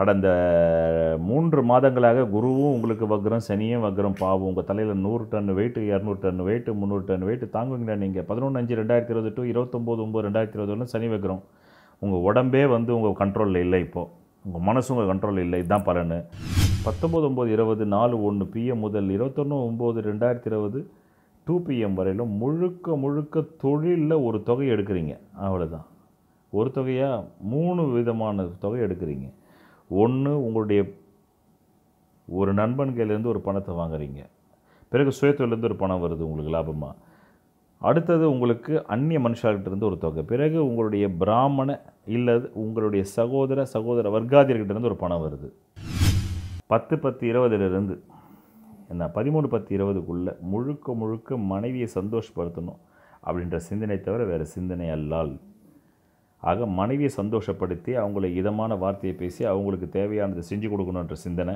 கடந்த மூன்று மாதங்களாக குருவும் உங்களுக்கு வக்ரம் சனியும் வக்ரம் பாவம் உங்கள் தலையில் நூறு டன் வெயிட்டு இரநூறு டன் வெயிட்டு முந்நூறு டன் வெயிட்டு தாங்குவீங்களா நீங்கள் பதினொன்று அஞ்சு ரெண்டாயிரத்தி இருபது டு இருபத்தொம்போது ஒம்பது ரெண்டாயிரத்தி இருபது ஒன்று சனி வக்ரம் உங்கள் உடம்பே வந்து உங்கள் கண்ட்ரோலில் இல்லை இப்போது உங்கள் மனசு உங்கள் கண்ட்ரோலில் இல்லை இதுதான் பலன் பத்தொம்போது ஒம்பது இருபது நாலு ஒன்று பிஎம் முதல் இருபத்தொன்று ஒம்பது ரெண்டாயிரத்தி இருபது டூ பிஎம் வரையிலும் முழுக்க முழுக்க தொழிலில் ஒரு தொகை எடுக்கிறீங்க அவ்வளோதான் ஒரு தொகையாக மூணு விதமான தொகை எடுக்கிறீங்க ஒன்று உங்களுடைய ஒரு நண்பன் கையிலேருந்து ஒரு பணத்தை வாங்குறீங்க பிறகு சுயத்தொழிலேருந்து ஒரு பணம் வருது உங்களுக்கு லாபமாக அடுத்தது உங்களுக்கு அந்நிய மனுஷார்கிட்டேருந்து ஒரு தொகை பிறகு உங்களுடைய பிராமண இல்லது உங்களுடைய சகோதர சகோதர வர்க்காதியர்கிட்டேருந்து ஒரு பணம் வருது பத்து பத்து இருபதுலேருந்து என்ன பதிமூணு பத்து இருபதுக்குள்ளே முழுக்க முழுக்க மனைவியை சந்தோஷப்படுத்தணும் அப்படின்ற சிந்தனை தவிர வேறு சிந்தனை அல்லால் ஆக மனைவியை சந்தோஷப்படுத்தி அவங்கள இதமான வார்த்தையை பேசி அவங்களுக்கு தேவையானதை செஞ்சு கொடுக்கணுன்ற சிந்தனை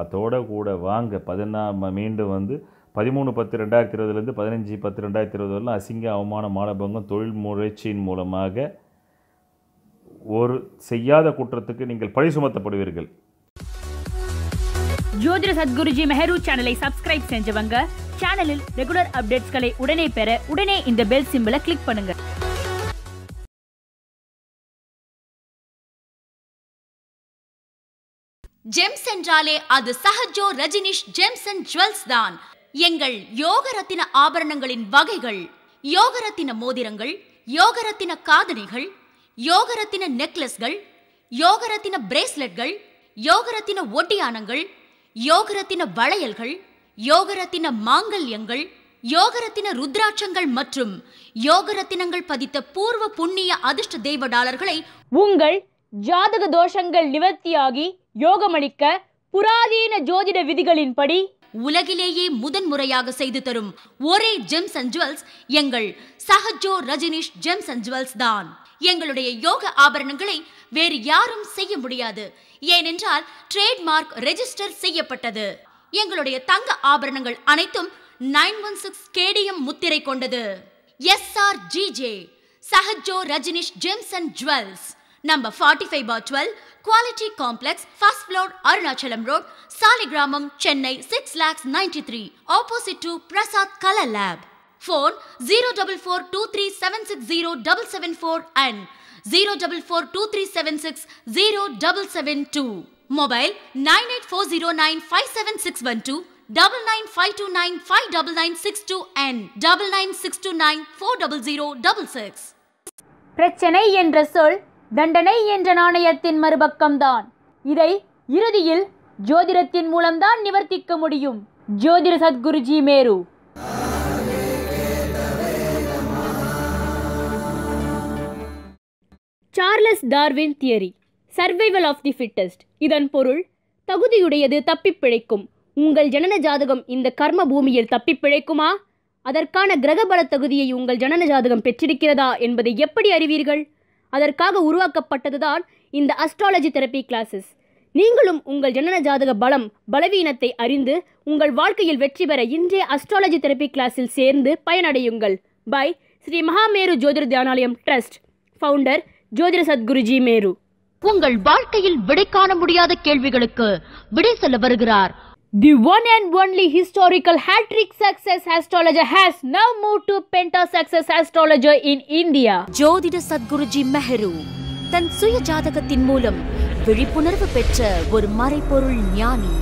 அதோட கூட வாங்க பதினா மீண்டும் வந்து பதிமூணு பத்து ரெண்டாயிரத்தி இருபதுலேருந்து பதினஞ்சு பத்து ரெண்டாயிரத்தி இருபது வரலாம் அசிங்க அவமான மாலபங்கம் தொழில் முயற்சியின் மூலமாக ஒரு செய்யாத குற்றத்துக்கு நீங்கள் பழி சுமத்தப்படுவீர்கள் ஜோதிட சத்குருஜி மெஹரு சேனலை சப்ஸ்கிரைப் செஞ்சவங்க சேனலில் ரெகுலர் அப்டேட்ஸ்களை உடனே பெற உடனே இந்த பெல் சிம்பிளை கிளிக் பண்ணுங்கள் ஜெம்ஸ் என்றாலே அது Sahajo Rajinish gems and jewels தான் எங்கள் யோகரத்தின ஆபரணங்களின் வகைகள் யோகரத்தின மோதிரங்கள் யோகரத்தின காதணிகள் யோகரத்தின நெக்லஸ்கள் யோகரத்தின பிரேஸ்லெட்கள் யோகரத்தின ஒட்டியானங்கள் யோகரத்தின வளையல்கள் யோகரத்தின மாங்கல்யங்கள் யோகரத்தின ருத்ராட்சங்கள் மற்றும் யோகரத்தினங்கள் பதித்த பூர்வ புண்ணிய அதிர்ஷ்ட தெய்வ டாலர்களை உங்கள் ஜாதக தோஷங்கள் நிவர்த்தியாகி யோகமளிக்க புராதீன ஜோதிட விதிகளின்படி உலகிலேயே முதன்முறையாக செய்து தரும் ஒரே ஜெம்ஸ் அண்ட் ஜுவல்ஸ் எங்கள் Sahajo Rajinish gems and jewels தான் எங்களுடைய யோக ஆபரணங்களை வேறு யாரும் செய்ய முடியாது ஏனென்றால் ட்ரேட்மார்க் ரெஜிஸ்டர் செய்யப்பட்டது எங்களுடைய தங்க ஆபரணங்கள் அனைத்தும் நைன் ஒன் சிக்ஸ் கேடிஎம் முத்திரை கொண்டது S R G J Sahajo Rajinish gems and jewels number forty five bar twelve quality complex first floor Arunachalam road Saligramam Chennai six lakhs ninety three opposite to Prasad colour lab phone zero double four two three seven six zero double seven four and zero double four two three seven six zero double seven two mobile nine eight four zero nine five seven six one two double nine five two nine five double nine six two and double nine six two nine four double zero double six பிரச்சனை என்ற சொல் தண்டனை என்ற நாணயத்தின் மறுபக்கம்தான் இதை இறுதியில் ஜோதிடத்தின் மூலம்தான் நிவர்த்திக்க முடியும் ஜோதிட Sadguruji Meru Charles Darwin theory survival of the fittest இதன் பொருள் தகுதியுடையது தப்பி பிழைக்கும் உங்கள் ஜனன ஜாதகம் இந்த கர்ம பூமியில் தப்பி பிழைக்குமா அதற்கான கிரகபல தகுதியை உங்கள் ஜனன ஜாதகம் பெற்றிருக்கிறதா என்பதை எப்படி அறிவீர்கள் அதற்காக உருவாக்கப்பட்டதுதான் இந்த அஸ்ட்ராலஜி தெரப்பி கிளாஸஸ் நீங்களும் உங்கள் ஜனன ஜாதக பலம் பலவீனத்தை அறிந்து உங்கள் வாழ்க்கையில் வெற்றி பெற இன்றைய அஸ்ட்ராலஜி தெரப்பி கிளாஸில் சேர்ந்து பயனடையுங்கள் by Shri Mahameru Jothir Dhyanalayam trust founder ஜோதிர சத்குருஜி மேரு உங்கள் வாழ்க்கையில் விடை காண முடியாத கேள்விகளுக்கு விடை சொல்ல வருகிறார் The one and only historical hat-trick success astrologer has now moved to Penta Success Astrologer in India. ஜோதிட சத்குருஜி மெஹரு தன் சுய ஜாதகத்தின் மூலம் விழிப்புணர்வு பெற்ற ஒரு மறைபொருள் ஞானி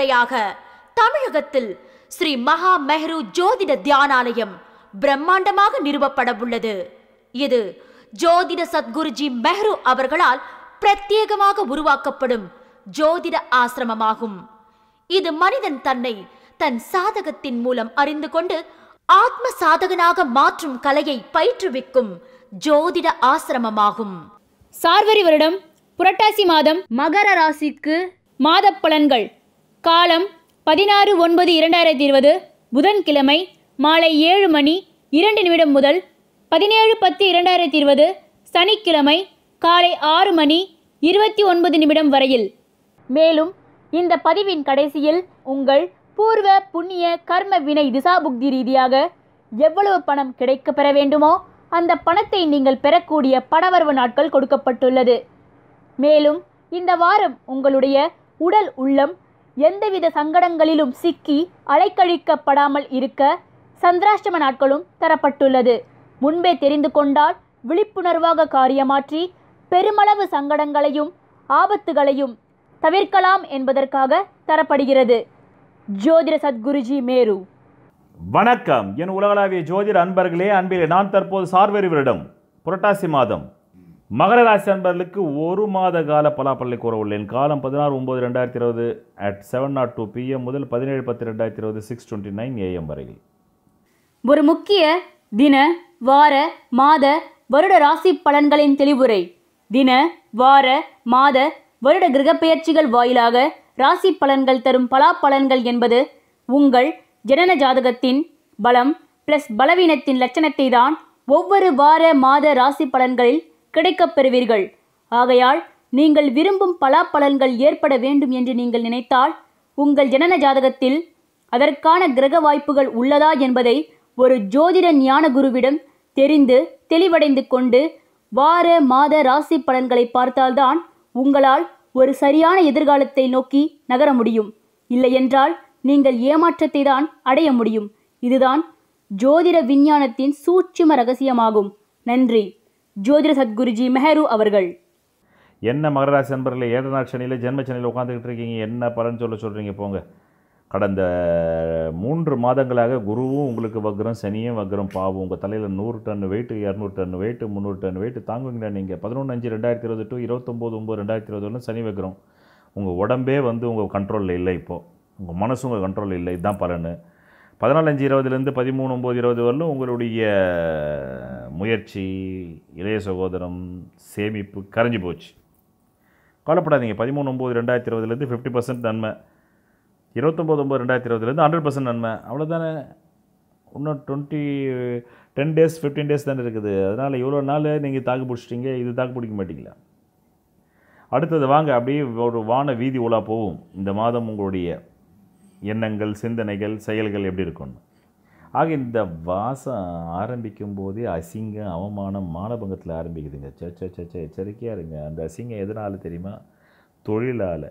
முறையாக தமிழகத்தில் ஸ்ரீ மகா மெஹ்ரு ஜோதிட தியானாலயம் பிரம்மாண்டமாக நிறுவப்பட உள்ளது இது ஜோதிட சத்குருஜி மெஹ்ரு அவர்களால் பிரத்யேகமாக உருவாக்கப்படும் ஜோதிட ஆசிரமமாகும் இது மனிதன் தன்னை தன் சாதகத்தின் மூலம் அறிந்து கொண்டு ஆத்ம சாதகனாக மாற்றும் கலையை பயிற்றுவிக்கும் ஜோதிட ஆசிரமமாகும் சார்வரி வருடம் புரட்டாசி மாதம் மகர ராசிக்கு மாத பலன்கள் காலம் பதினாறு ஒன்பது இரண்டாயிரத்தி இருபது புதன்கிழமை மாலை ஏழு மணி இரண்டு நிமிடம் முதல் பதினேழு பத்து இரண்டாயிரத்தி இருபது சனிக்கிழமை காலை ஆறு மணி இருபத்தி ஒன்பது நிமிடம் வரையில் மேலும் இந்த பதிவின் கடைசியில் உங்கள் பூர்வ புண்ணிய கர்ம வினை திசாபுக்தி ரீதியாக எவ்வளவு பணம் கிடைக்க பெற வேண்டுமோ அந்த பணத்தை நீங்கள் பெறக்கூடிய பணவரவு நாட்கள் கொடுக்கப்பட்டுள்ளது மேலும் இந்த வாரம் உங்களுடைய உடல் உள்ளம் எந்தவித சங்கடங்களிலும் சிக்கி அலைக்கழிக்கப்படாமல் இருக்க சந்திராஷ்டம நாட்களும் தரப்பட்டுள்ளது முன்பே தெரிந்து கொண்டால் விழிப்புணர்வாக காரியமாற்றி பெருமளவு சங்கடங்களையும் ஆபத்துகளையும் தவிர்க்கலாம் என்பதற்காக தரப்படுகிறது ஜோதிட சத்குருஜி மேரு வணக்கம் என் உலகளாவிய ஜோதிட அன்பர்களே அன்பிலே நான் தற்போது சார்வரிவரிடம் புரட்டாசி மாதம் மகர ராசி அன்பர்களுக்கு ஒரு மாத கால பலாப்பள்ளி கூற உள்ளேன் காலம் பதினாறு ஒம்பது ரெண்டாயிரத்தி இருபது at seven nought two PM முதல் பதினேழு பத்து ரெண்டாயிரத்தி இருபது சிக்ஸ் டுவெண்ட்டி நைன் ஏஎம் வரையில் ஒரு முக்கிய தின வார மாத வருட ராசி பலன்களின் தெளிவுரை தின வார மாத வருட பெயர்ச்சிகள் வாயிலாக ராசி பலன்கள் தரும் பலாப்பலன்கள் என்பது உங்கள் ஜனன ஜாதகத்தின் பலம் பிளஸ் பலவீனத்தின் லட்சணத்தை தான் ஒவ்வொரு வார மாத ராசி பலன்களில் கிடைக்கப் பெறுவீர்கள் ஆகையால் நீங்கள் விரும்பும் பலாப்பலன்கள் ஏற்பட வேண்டும் என்று நீங்கள் நினைத்தால் உங்கள் ஜனன ஜாதகத்தில் அதற்கான கிரக வாய்ப்புகள் உள்ளதா என்பதை ஒரு ஜோதிட ஞான குருவிடம் தெரிந்து தெளிவடைந்து கொண்டு வார மாத ராசி பலன்களை பார்த்தால்தான் உங்களால் ஒரு சரியான எதிர்காலத்தை நோக்கி நகர முடியும் இல்லையென்றால் நீங்கள் ஏமாற்றத்தை தான் அடைய முடியும் இதுதான் ஜோதிட விஞ்ஞானத்தின் சூட்சும ரகசியமாகும் நன்றி ஜோதிட சத்குருஜி மெஹரு அவர்கள் என்ன மகராசி நண்பர்களே நாள் சனியில் ஜென்ம சனியில் உட்காந்துக்கிட்டு இருக்கீங்க என்ன பலன் சொல்ல சொல்கிறீங்க போங்க கடந்த மூன்று மாதங்களாக குருவும் உங்களுக்கு வக்ரம் சனியும் வக்ரம் பாவம் உங்கள் தலையில் நூறு டன் வெயிட்டு இரநூறு டன் வெயிட்டு முந்நூறு டன் வெயிட்டு தாங்குவீங்களா நீங்கள் பதினொன்று அஞ்சு ரெண்டாயிரத்தி இருபது டு இருபத்தொம்போது ஒம்பது ரெண்டாயிரத்தி இருபது சனி வக்ரம் உங்கள் உடம்பே வந்து உங்கள் கண்ட்ரோலில் இல்லை இப்போது உங்கள் மனசு உங்கள் கண்ட்ரோலில் இல்லை இதுதான் பலன் பதினாலஞ்சு இருபதுலேருந்து பதிமூணு ஒம்பது இருபது வரலும் உங்களுடைய முயற்சி இளைய சகோதரம் சேமிப்பு கரைஞ்சி போச்சு கவலைப்படாதீங்க பதிமூணு ஒம்பது ரெண்டாயிரத்தி இருபதுலேருந்து ஃபிஃப்டி பர்சன்ட் நன்மை இருபத்தொம்போது ஒம்பது ரெண்டாயிரத்தி இருபதுலேருந்து ஹண்ட்ரட் பர்சன்ட் நன்மை அவ்வளோதானே இன்னும் twenty ten days fifteen days தானே இருக்குது அதனால் இவ்வளோ நாள் நீங்கள் தாக்கு பிடிச்சிட்டிங்க இது தாக்கு பிடிக்க மாட்டிங்களா அடுத்தது வாங்க அப்படியே ஒரு வான வீதி உலா போகும் இந்த மாதம் உங்களுடைய எண்ணங்கள் சிந்தனைகள் செயல்கள் எப்படி இருக்கும்னு ஆக இந்த வாசம் ஆரம்பிக்கும் போதே அசிங்கம் அவமானம் மானபங்கத்தில் ஆரம்பிக்குதுங்க சச்சா எச்சரிக்கையாக இருங்க அந்த அசிங்கம் எதனால் தெரியுமா தொழிலால்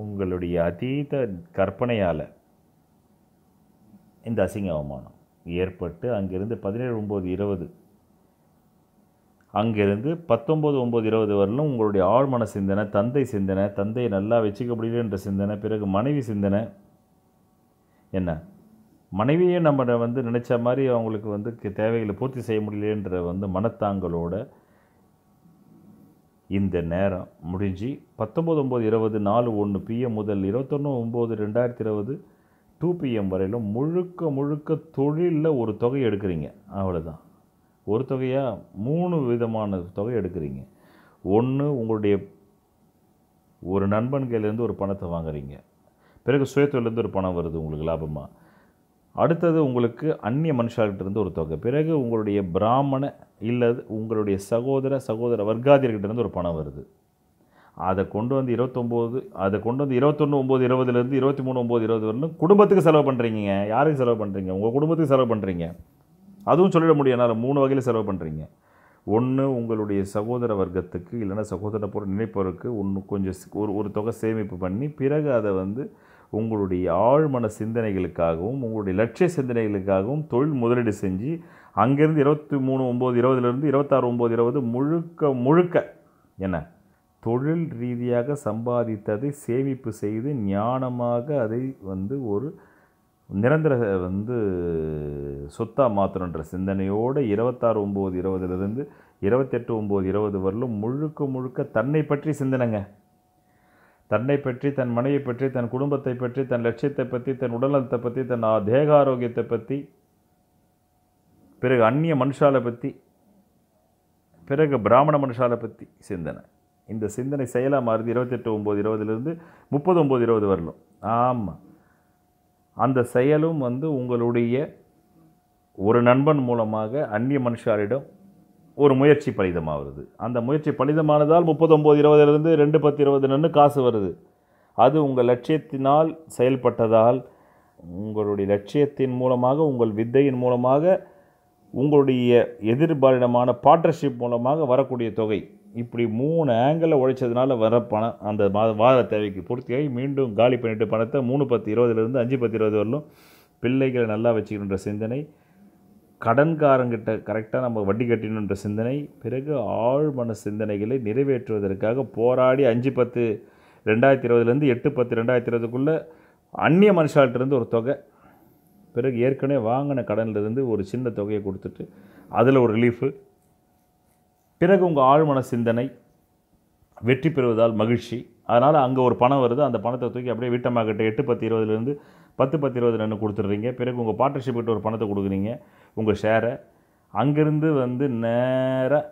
உங்களுடைய அதீத கற்பனையால் இந்த அசிங்க அவமானம் ஏற்பட்டு அங்கேருந்து பதினேழு ஒம்பது இருபது அங்கேருந்து பத்தொம்பது ஒம்பது இருபது வரலும் உங்களுடைய ஆழ்மன சிந்தனை தந்தை சிந்தனை தந்தையை நல்லா வச்சுக்க முடியலன்ற சிந்தனை பிறகு மனைவி சிந்தனை என்ன மனைவியே நம்ம வந்து நினச்ச மாதிரி அவங்களுக்கு வந்து தேவைகளை பூர்த்தி செய்ய முடியலன்ற வந்து மனத்தாங்களோட இந்த நேரம் முடிஞ்சு பத்தொம்போது ஒம்பது இருபது நாலு ஒன்று பிஎம் முதல் இருபத்தொன்று ஒம்பது ரெண்டாயிரத்தி இருபது டூ பிஎம் வரையிலும் முழுக்க முழுக்க தொழிலில் ஒரு தொகை எடுக்கிறீங்க அவ்வளோதான் ஒரு தொகையாக மூணு விதமான தொகை எடுக்கிறீங்க ஒன்று உங்களுடைய ஒரு நண்பன்கையிலேருந்து ஒரு பணத்தை வாங்குறீங்க பிறகு சுயத்தொழிலேருந்து ஒரு பணம் வருது உங்களுக்கு லாபமாக அடுத்தது உங்களுக்கு அந்நிய மனுஷார்கிட்டிருந்து ஒரு தொகை பிறகு உங்களுடைய பிராமண இல்லது உங்களுடைய சகோதர சகோதர வர்க்காதியர்கிட்டேருந்து ஒரு பணம் வருது அதை கொண்டு வந்து இருபத்தொம்போது அதை கொண்டு வந்து இருபத்தொன்று ஒம்பது இருபதுலேருந்து இருபத்தி மூணு ஒம்பது இருபது வரணும் குடும்பத்துக்கு செலவு பண்ணுறீங்க யாருக்கு செலவு பண்ணுறீங்க உங்கள் குடும்பத்துக்கு செலவு பண்ணுறீங்க அதுவும் சொல்லிட முடியும் என்னால் மூணு வகையில் செலவு பண்ணுறீங்க ஒன்று உங்களுடைய சகோதர வர்க்கத்துக்கு இல்லைன்னா சகோதர பொருள் நினைப்பவருக்கு ஒன்று கொஞ்சம் ஒரு ஒரு தொகை சேமிப்பு பண்ணி பிறகு அதை வந்து உங்களுடைய ஆழ்மன சிந்தனைகளுக்காகவும் உங்களுடைய லட்சிய சிந்தனைகளுக்காகவும் தொழில் முதலீடு செஞ்சு அங்கேருந்து இருபத்தி மூணு ஒம்பது இருபதுலேருந்து இருபத்தாறு ஒம்பது இருபது முழுக்க முழுக்க என்ன தொழில் ரீதியாக சம்பாதித்ததை சேமிப்பு செய்து ஞானமாக அதை வந்து ஒரு நிரந்தர வந்து சொத்தாக மாற்றணுன்ற சிந்தனையோடு இருபத்தாறு ஒம்பது இருபதுலேருந்து இருபத்தெட்டு ஒம்பது இருபது வரலும் முழுக்க முழுக்க தன்னை பற்றி சிந்தனைங்க தன்னை பற்றி தன் மனைவி பற்றி தன் குடும்பத்தை பற்றி தன் லட்சியத்தை பற்றி தன் உடல்நலத்தை பற்றி தன் தேக ஆரோக்கியத்தை பற்றி பிறகு அந்நிய மனுஷாலை பற்றி பிறகு பிராமண மனுஷாலை பற்றி சிந்தனை இந்த சிந்தனை செயலாக மாறுது இருபத்தெட்டு ஒம்பது இருபதுலேருந்து முப்பது ஒம்பது இருபது வரலும் ஆமாம் அந்த செயலும் வந்து உங்களுடைய ஒரு நண்பன் மூலமாக அந்நிய மனுஷாரிடம் ஒரு முயற்சி பலிதமாகிறது அந்த முயற்சி பலிதமானதால் முப்பத்தொம்போது இருபதுலேருந்து ரெண்டு பத்து இருபது நின்று காசு வருது அது உங்கள் லட்சியத்தினால் செயல்பட்டதால் உங்களுடைய லட்சியத்தின் மூலமாக உங்கள் வித்தையின் மூலமாக உங்களுடைய எதிர்பாரிடமான பார்ட்னர்ஷிப் மூலமாக வரக்கூடிய தொகை இப்படி மூணு ஆங்கிளில் உழைச்சதுனால வர பணம் அந்த மாத வார தேவைக்கு பூர்த்தியாகி மீண்டும் காலி பண்ணிட்டு பணத்தை மூணு பத்து இருபதுலேருந்து அஞ்சு பத்து இருபது வரலும் பிள்ளைகளை நல்லா வச்சுக்கின்ற சிந்தனை கடன்காரங்கிட்ட கரெக்டாக நம்ம வட்டி கட்டினுன்ற சிந்தனை பிறகு ஆழ்மன சிந்தனைகளை நிறைவேற்றுவதற்காக போராடி அஞ்சு பத்து ரெண்டாயிரத்தி இருபதுலேருந்து எட்டு பத்து ரெண்டாயிரத்தி இருபதுக்குள்ளே அந்நிய மனுஷால்கிட்டருந்து ஒரு தொகை பிறகு ஏற்கனவே வாங்கின கடன்லேருந்து ஒரு சின்ன தொகையை கொடுத்துட்டு அதில் ஒரு ரிலீஃபு பிறகு உங்கள் ஆழ்மன சிந்தனை வெற்றி பெறுவதால் மகிழ்ச்சி அதனால் அங்கே ஒரு பணம் வருது அந்த பணத்தை தூக்கி அப்படியே வீட்டம்மா கிட்ட எட்டு பத்து இருபதுலேருந்து பத்து பத்து இருபதுலேருந்து கொடுத்துட்றீங்க பிறகு உங்கள் பார்ட்னர்ஷிப் கிட்ட ஒரு பணத்தை கொடுக்குறீங்க உங்கள் ஷேரை அங்கேருந்து வந்து நேராக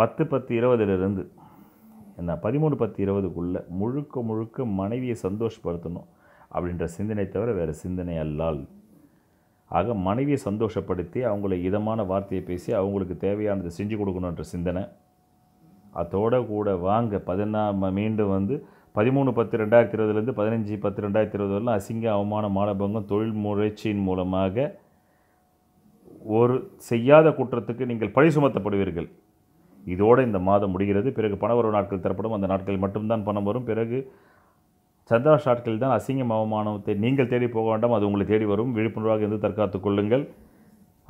பத்து பத்து இருபதுலேருந்து என்ன பதிமூணு பத்து இருபதுக்குள்ளே முழுக்க முழுக்க மனைவியை சந்தோஷப்படுத்தணும் அப்படின்ற சிந்தனை தவிர வேறு சிந்தனை அல்லால் ஆக மனைவியை சந்தோஷப்படுத்தி அவங்கள இதமான வார்த்தையை பேசி அவங்களுக்கு தேவையானதை செஞ்சு கொடுக்கணுன்ற சிந்தனை அதோட கூட வாங்க பதினா மீண்டும் வந்து பதிமூணு பத்து ரெண்டாயிரத்தி இருபதுலேருந்து பதினஞ்சு பத்து ரெண்டாயிரத்தி இருபது வரலாம் அசிங்க அவமான மானபங்கம் தொழில் முயற்சியின் மூலமாக ஒரு செய்யாத குற்றத்துக்கு நீங்கள் பழி சுமத்தப்படுவீர்கள் இதோடு இந்த மாதம் முடிகிறது பிறகு பணவரவு நாட்கள் தரப்படும் அந்த நாட்களில் மட்டும்தான் பணம் வரும் பிறகு சந்திராஷ் நாட்களில் தான் அசிங்கம் அவமானத்தை நீங்கள் தேடி போக வேண்டாம் அது உங்களை தேடி வரும் விழிப்புணர்வாக இருந்து தற்காத்து கொள்ளுங்கள்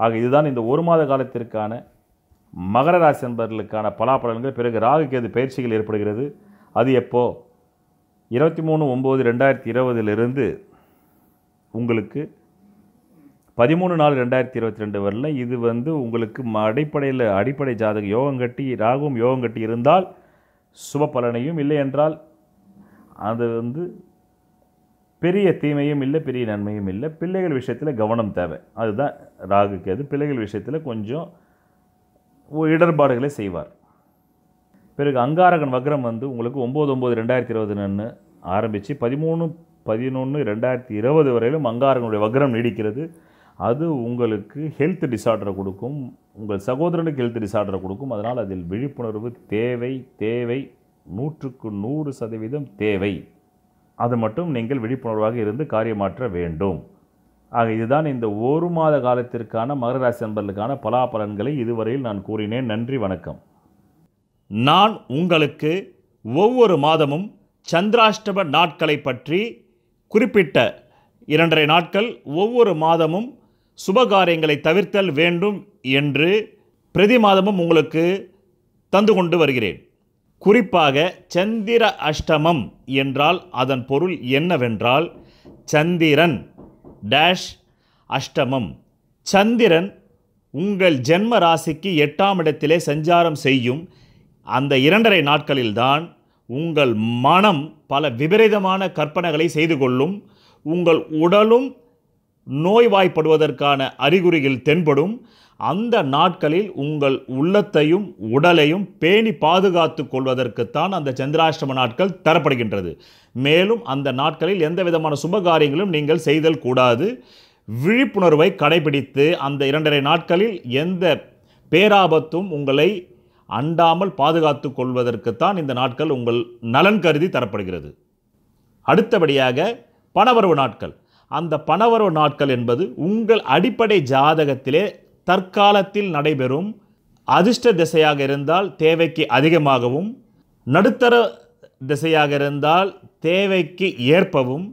ஆக இதுதான் இந்த ஒரு மாத காலத்திற்கான மகர ராசி நண்பர்களுக்கான பலாபலன்கள் பிறகு ராகுக்கேது பயிற்சிகள் ஏற்படுகிறது அது எப்போது இருபத்தி மூணு ஒம்பது ரெண்டாயிரத்தி இருபதிலிருந்து உங்களுக்கு பதிமூணு நாலு ரெண்டாயிரத்தி இருபத்தி ரெண்டு வரல இது வந்து உங்களுக்கு அடிப்படையில் அடிப்படை ஜாதகம் யோகம் கட்டி ராகும் யோகம் கட்டி இருந்தால் சுப பலனையும் இல்லை என்றால் அது வந்து பெரிய தீமையும் இல்லை பெரிய நன்மையும் இல்லை பிள்ளைகள் விஷயத்தில் கவனம் தேவை அதுதான் ராகுக்கு அது பிள்ளைகள் விஷயத்தில் கொஞ்சம் இடர்பாடுகளை செய்வார் பிறகு அங்காரகன் வக்ரம் வந்து உங்களுக்கு ஒம்பது ஒம்பது ரெண்டாயிரத்தி இருபதுன்னு ஆரம்பித்து பதிமூணு பதினொன்று ரெண்டாயிரத்தி இருபது வரையிலும் அங்காரகனுடைய வக்ரம் நீடிக்கிறது அது உங்களுக்கு ஹெல்த் டிசார்டரை கொடுக்கும் உங்கள் சகோதரனுக்கு ஹெல்த் டிசார்டரை கொடுக்கும் அதனால் அதில் விழிப்புணர்வு தேவை தேவை நூற்றுக்கு நூறு சதவீதம் தேவை அது மட்டும் நீங்கள் விழிப்புணர்வாக இருந்து காரியமாற்ற வேண்டும் ஆக இதுதான் இந்த ஒரு மாத காலத்திற்கான மகர ராசி நண்பர்களுக்கான பலாபலன்களை இதுவரையில் நான் கூறினேன் நன்றி வணக்கம் நான் உங்களுக்கு ஒவ்வொரு மாதமும் சந்திராஷ்டம நாட்களை பற்றி குறிப்பிட்ட இரண்டரை நாட்கள் ஒவ்வொரு மாதமும் சுபகாரியங்களை தவிர்த்தல் வேண்டும் என்று பிரதி மாதமும் உங்களுக்கு தந்து கொண்டு வருகிறேன் குறிப்பாக சந்திர அஷ்டமம் என்றால் அதன் பொருள் என்னவென்றால் சந்திரன் டேஷ் அஷ்டமம் சந்திரன் உங்கள் ஜென்ம ராசிக்கு எட்டாம் இடத்திலே சஞ்சாரம் செய்யும் அந்த இரண்டரை நாட்களில்தான் உங்கள் மனம் பல விபரீதமான கற்பனைகளை செய்து கொள்ளும் உங்கள் உடலும் நோய்வாய்ப்படுவதற்கான அறிகுறிகள் தென்படும் அந்த நாட்களில் உங்கள் உள்ளத்தையும் உடலையும் பேணி பாதுகாத்து கொள்வதற்குத்தான் அந்த சந்திராஷ்டம நாட்கள் தரப்படுகின்றது மேலும் அந்த நாட்களில் எந்த விதமான சுப காரியங்களும் நீங்கள் செய்தல் கூடாது விழிப்புணர்வை கடைபிடித்து அந்த இரண்டரை நாட்களில் எந்த பேராபத்தும் உங்களை அண்டாமல் பாதுகாத்து கொள்வதற்குத்தான் இந்த நாட்கள் உங்கள் நலன் கருதி தரப்படுகிறது அடுத்தபடியாக பணவரவு நாட்கள் அந்த பணவரவு நாட்கள் என்பது உங்கள் அடிப்படை ஜாதகத்திலே தற்காலத்தில் நடைபெறும் அதிர்ஷ்ட திசையாக இருந்தால் தேவைக்கு அதிகமாகவும் நடுத்தர திசையாக இருந்தால் தேவைக்கு ஏற்பவும்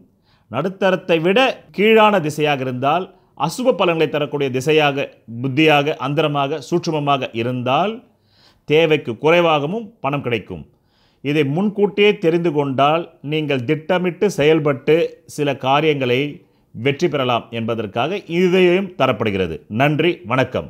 நடுத்தரத்தை விட கீழான திசையாக இருந்தால் அசுப பலன்களை தரக்கூடிய திசையாக புத்தியாக அந்தரமாக சூட்சுமமாக இருந்தால் தேவைக்கு குறைவாகவும் பணம் கிடைக்கும் இதை முன்கூட்டியே தெரிந்து கொண்டால் நீங்கள் திட்டமிட்டு செயல்பட்டு சில காரியங்களை வெற்றி பெறலாம் என்பதற்காக இதையும் தரப்படுகிறது நன்றி வணக்கம்